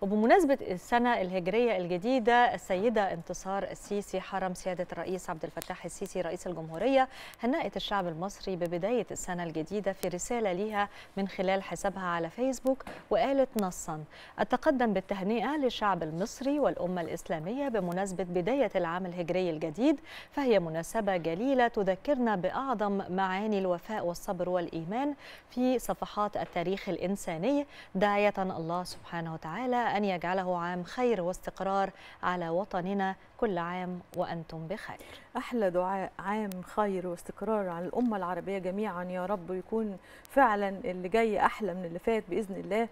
وبمناسبة السنة الهجرية الجديدة السيدة انتصار السيسي حرم سيادة الرئيس عبد الفتاح السيسي رئيس الجمهورية هنأت الشعب المصري ببداية السنة الجديدة في رسالة ليها من خلال حسابها على فيسبوك وقالت نصا أتقدم بالتهنئة للشعب المصري والأمة الإسلامية بمناسبة بداية العام الهجري الجديد فهي مناسبة جليلة تذكرنا بأعظم معاني الوفاء والصبر والإيمان في صفحات التاريخ الإنساني داعية الله سبحانه وتعالى أن يجعله عام خير واستقرار على وطننا كل عام وأنتم بخير أحلى دعاء عام خير واستقرار على الأمة العربية جميعا يا رب يكون فعلا اللي جاي أحلى من اللي فات بإذن الله